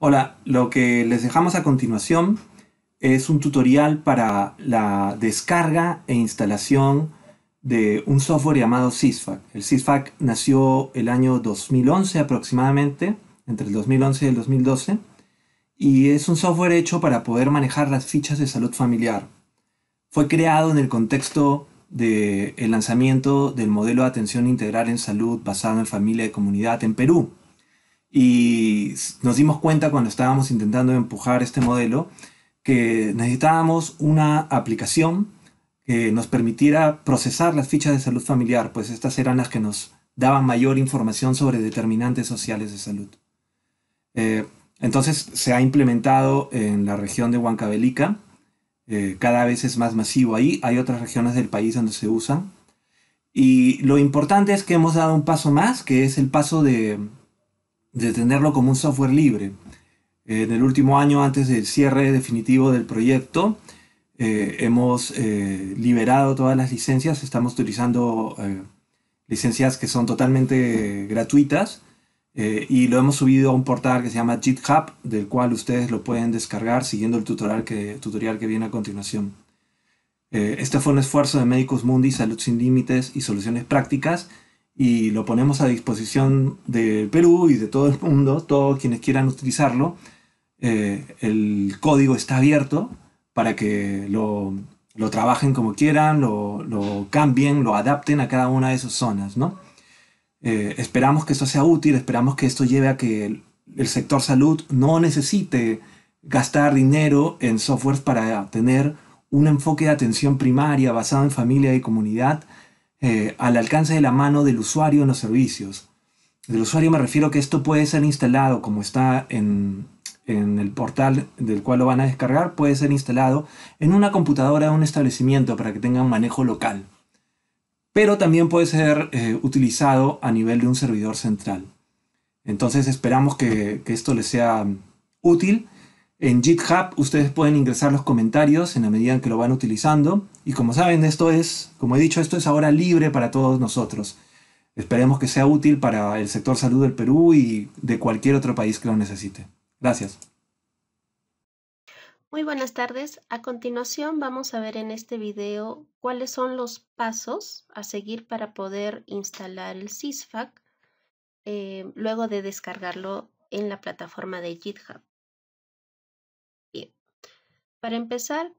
Hola, lo que les dejamos a continuación es un tutorial para la descarga e instalación de un software llamado SISFAC. El SISFAC nació el año 2011 aproximadamente, entre el 2011 y el 2012, y es un software hecho para poder manejar las fichas de salud familiar. Fue creado en el contexto del lanzamiento del modelo de atención integral en salud basado en familia y comunidad en Perú, y nos dimos cuenta cuando estábamos intentando empujar este modelo que necesitábamos una aplicación que nos permitiera procesar las fichas de salud familiar, pues estas eran las que nos daban mayor información sobre determinantes sociales de salud. Eh, entonces se ha implementado en la región de Huancavelica, eh, cada vez es más masivo ahí, hay otras regiones del país donde se usan. Y lo importante es que hemos dado un paso más, que es el paso de de tenerlo como un software libre. Eh, en el último año, antes del cierre definitivo del proyecto, eh, hemos eh, liberado todas las licencias, estamos utilizando licencias que son totalmente gratuitas y lo hemos subido a un portal que se llama GitHub, del cual ustedes lo pueden descargar siguiendo el tutorial que, tutorial que viene a continuación. este fue un esfuerzo de Médicos Mundi, Salud Sin Límites y Soluciones Prácticas y lo ponemos a disposición del Perú y de todo el mundo, todos quienes quieran utilizarlo. Eh, el código está abierto para que lo, trabajen como quieran, lo, lo, cambien, lo adapten a cada una de sus zonas. Eh, esperamos que esto sea útil, esperamos que esto lleve a que el sector salud no necesite gastar dinero en software para tener un enfoque de atención primaria basado en familia y comunidad, eh, al alcance de la mano del usuario en los servicios. Del usuario me refiero que esto puede ser instalado como está en, en el portal del cual lo van a descargar, puede ser instalado en una computadora de un establecimiento para que tenga un manejo local. Pero también puede ser eh, utilizado a nivel de un servidor central. Entonces esperamos que, que esto les sea útil en GitHub ustedes pueden ingresar los comentarios en la medida en que lo van utilizando. Y como saben, esto es, como he dicho, esto es ahora libre para todos nosotros. Esperemos que sea útil para el sector salud del Perú y de cualquier otro país que lo necesite. Gracias. Muy buenas tardes. A continuación vamos a ver en este video cuáles son los pasos a seguir para poder instalar el CISFAC eh, luego de descargarlo en la plataforma de GitHub. Para empezar,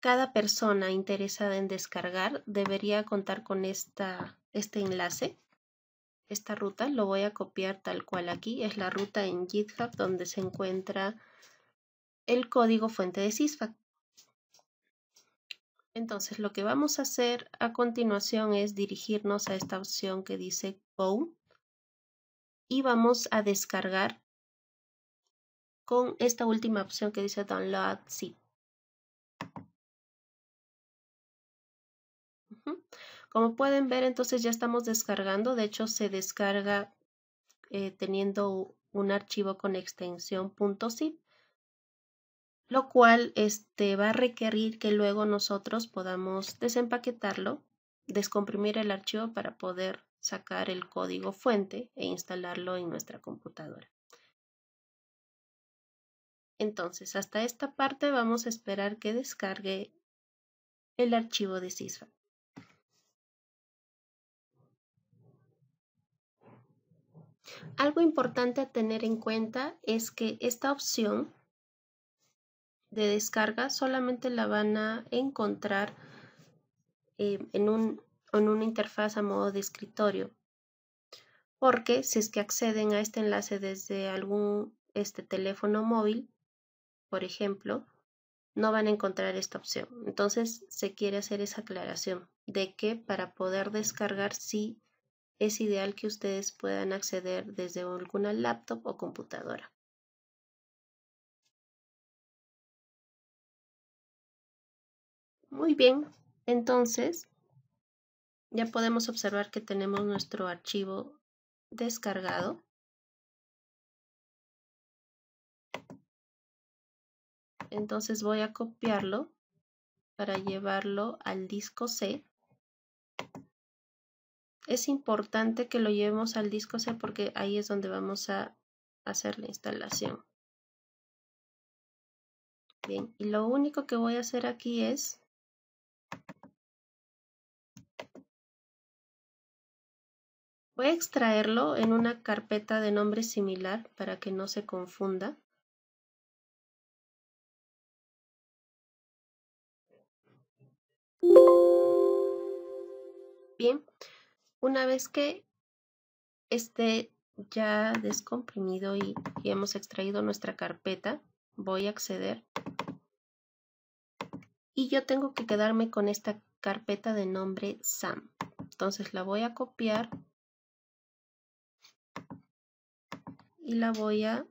cada persona interesada en descargar debería contar con esta, este enlace, esta ruta. Lo voy a copiar tal cual aquí. Es la ruta en GitHub donde se encuentra el código fuente de SysFact. Entonces, lo que vamos a hacer a continuación es dirigirnos a esta opción que dice Go y vamos a descargar con esta última opción que dice Download Zip. Como pueden ver, entonces ya estamos descargando. De hecho, se descarga eh, teniendo un archivo con extensión .zip, lo cual este, va a requerir que luego nosotros podamos desempaquetarlo, descomprimir el archivo para poder sacar el código fuente e instalarlo en nuestra computadora. Entonces, hasta esta parte vamos a esperar que descargue el archivo de CISFAC. Algo importante a tener en cuenta es que esta opción de descarga solamente la van a encontrar eh, en, en una interfaz a modo de escritorio. Porque si es que acceden a este enlace desde algún este teléfono móvil, por ejemplo, no van a encontrar esta opción. Entonces se quiere hacer esa aclaración de que para poder descargar sí es ideal que ustedes puedan acceder desde alguna laptop o computadora. Muy bien, entonces ya podemos observar que tenemos nuestro archivo descargado. Entonces voy a copiarlo para llevarlo al disco C. Es importante que lo llevemos al disco C porque ahí es donde vamos a hacer la instalación. Bien, y lo único que voy a hacer aquí es Voy a extraerlo en una carpeta de nombre similar para que no se confunda. Bien, una vez que esté ya descomprimido y, hemos extraído nuestra carpeta, voy a acceder y yo tengo que quedarme con esta carpeta de nombre SAM. Entonces la voy a copiar y la voy a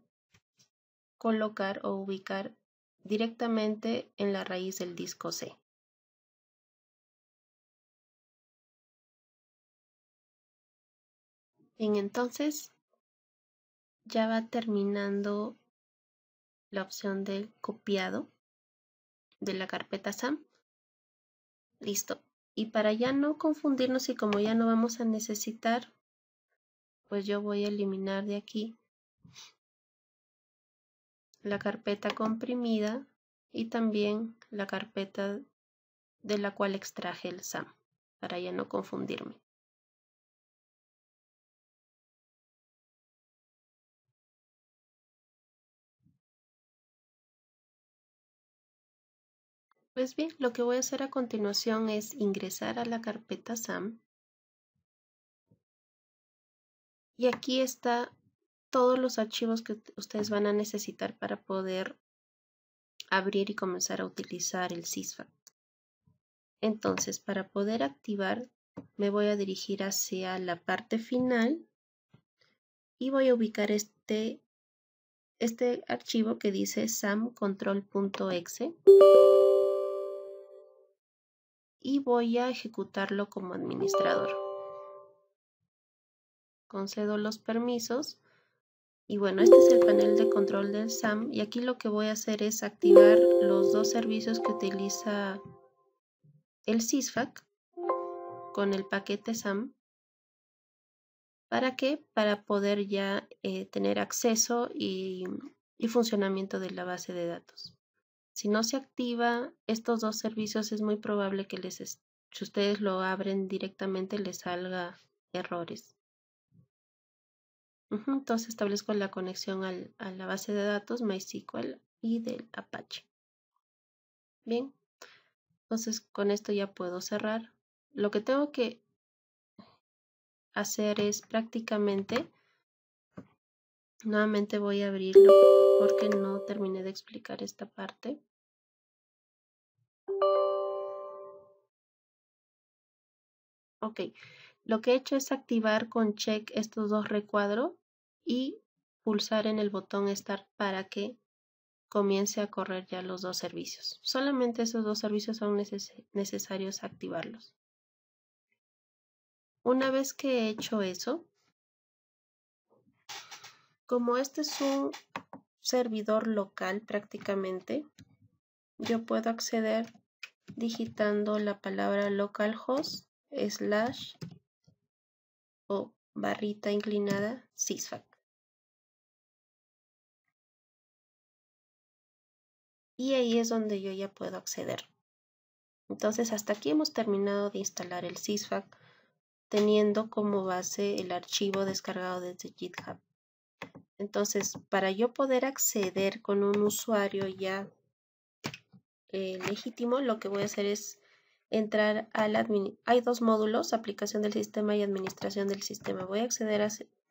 colocar o ubicar directamente en la raíz del disco C. Bien, entonces ya va terminando la opción del copiado de la carpeta SAM. Listo. Y para ya no confundirnos y como ya no vamos a necesitar, pues yo voy a eliminar de aquí la carpeta comprimida y también la carpeta de la cual extraje el SAM, para ya no confundirme. Pues bien, lo que voy a hacer a continuación es ingresar a la carpeta SAM. Y aquí está todos los archivos que ustedes van a necesitar para poder abrir y comenzar a utilizar el SysFact. Entonces, para poder activar, me voy a dirigir hacia la parte final y voy a ubicar este, este archivo que dice samcontrol.exe y voy a ejecutarlo como administrador. Concedo los permisos y bueno, este es el panel de control del SAM y aquí lo que voy a hacer es activar los dos servicios que utiliza el SISFAC con el paquete SAM. ¿Para qué? Para poder ya eh, tener acceso y funcionamiento de la base de datos. Si no se activa estos dos servicios, es muy probable que les, si ustedes lo abren directamente, les salga errores. Entonces establezco la conexión al, a la base de datos MySQL y del Apache. Bien, entonces con esto ya puedo cerrar. Lo que tengo que hacer es prácticamente Nuevamente voy a abrirlo porque no terminé de explicar esta parte. Ok, lo que he hecho es activar con check estos dos recuadros y pulsar en el botón Start para que comience a correr ya los dos servicios. Solamente esos dos servicios son necesarios activarlos. Una vez que he hecho eso, como este es un servidor local prácticamente, yo puedo acceder digitando la palabra localhost slash o barrita inclinada sysfac. Y ahí es donde yo ya puedo acceder. Entonces hasta aquí hemos terminado de instalar el sysfac teniendo como base el archivo descargado desde GitHub. Entonces, para yo poder acceder con un usuario ya eh, legítimo, lo que voy a hacer es entrar al admin. Hay dos módulos, aplicación del sistema y administración del sistema. Voy a acceder a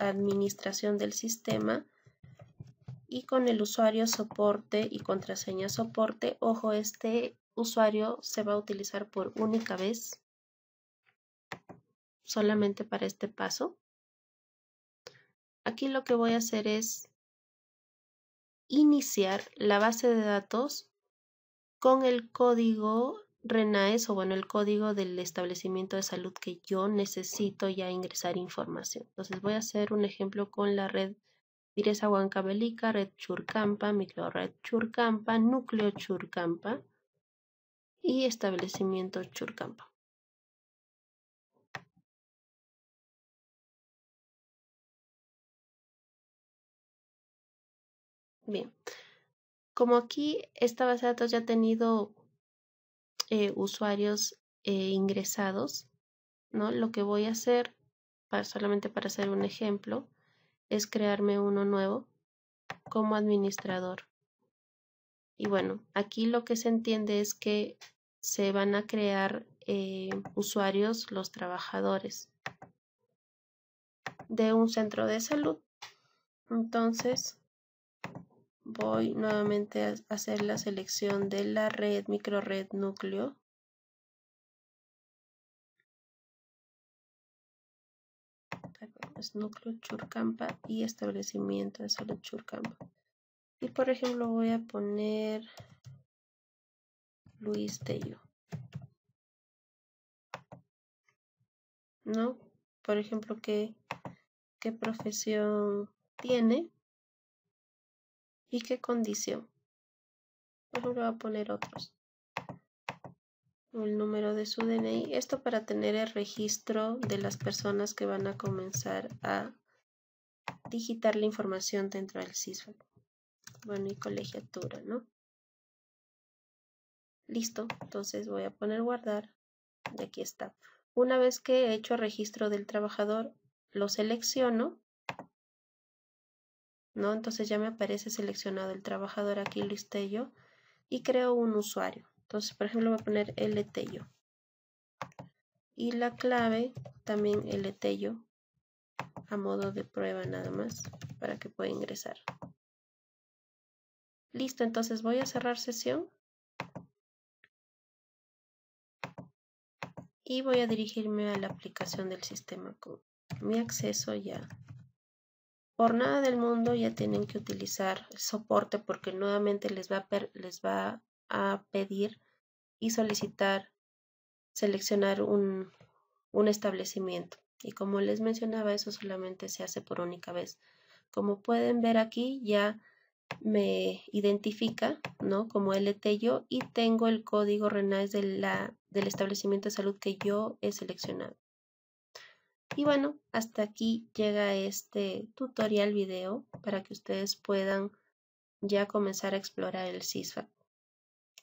administración del sistema y con el usuario soporte y contraseña soporte. Ojo, este usuario se va a utilizar por única vez, solamente para este paso. Aquí lo que voy a hacer es iniciar la base de datos con el código RENAES o bueno, el código del establecimiento de salud que yo necesito ya ingresar información. Entonces voy a hacer un ejemplo con la red Diresa Huancabelica, red Churcampa, Red Churcampa, núcleo Churcampa y establecimiento Churcampa. Bien, como aquí esta base de datos ya ha tenido eh, usuarios eh, ingresados, ¿no? Lo que voy a hacer, solamente para hacer un ejemplo, es crearme uno nuevo como administrador. Y bueno, aquí lo que se entiende es que se van a crear eh, usuarios, los trabajadores de un centro de salud. Entonces, voy nuevamente a hacer la selección de la red, microred núcleo. Es núcleo Churcampa y establecimiento de salud Churcampa. Y por ejemplo voy a poner Luis Tello. ¿No? Por ejemplo, ¿qué, qué profesión tiene? y qué condición. Mejor voy a poner otros. El número de su DNI. Esto para tener el registro de las personas que van a comenzar a digitar la información dentro del CISFAC. Bueno, y colegiatura, ¿no? Listo, entonces voy a poner guardar. Y aquí está. Una vez que he hecho registro del trabajador, lo selecciono ¿no? Entonces ya me aparece seleccionado el trabajador aquí Luis Tello y creo un usuario. Entonces, por ejemplo, voy a poner LTello. Y la clave también LTello, a modo de prueba nada más para que pueda ingresar. Listo, entonces voy a cerrar sesión. Y voy a dirigirme a la aplicación del sistema con mi acceso ya por nada del mundo ya tienen que utilizar soporte porque nuevamente les va a, les va a pedir y solicitar seleccionar un, establecimiento. Y como les mencionaba, eso solamente se hace por única vez. Como pueden ver aquí, ya me identifica ¿no? como LT yo y tengo el código RENAES de la, del establecimiento de salud que yo he seleccionado. Y bueno, hasta aquí llega este tutorial video para que ustedes puedan ya comenzar a explorar el CISFAC.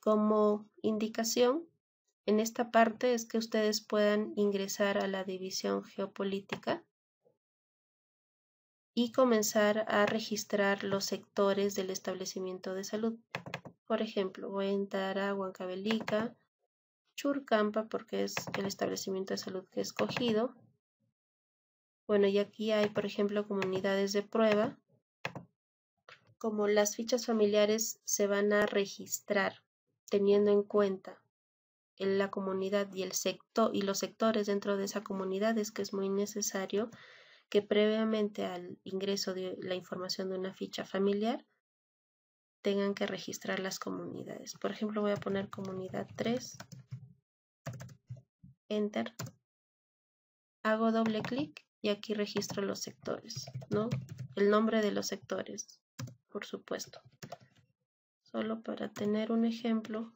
Como indicación, en esta parte es que ustedes puedan ingresar a la división geopolítica y comenzar a registrar los sectores del establecimiento de salud. Por ejemplo, voy a entrar a Huancabelica, Churcampa, porque es el establecimiento de salud que he escogido, bueno, y aquí hay, por ejemplo, comunidades de prueba. Como las fichas familiares se van a registrar teniendo en cuenta en la comunidad y el sector y los sectores dentro de esa comunidad es que es muy necesario que previamente al ingreso de la información de una ficha familiar tengan que registrar las comunidades. Por ejemplo, voy a poner comunidad 3, enter, hago doble clic y aquí registro los sectores, ¿no? El nombre de los sectores, por supuesto. Solo para tener un ejemplo,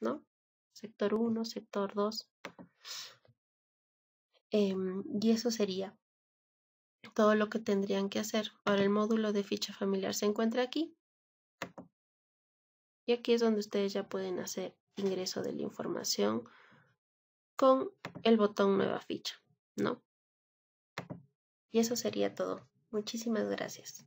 ¿no? Sector 1, sector 2. Em, y eso sería todo lo que tendrían que hacer. Ahora el módulo de ficha familiar se encuentra aquí. Y aquí es donde ustedes ya pueden hacer ingreso de la información con el botón nueva ficha, ¿no? Y eso sería todo. Muchísimas gracias.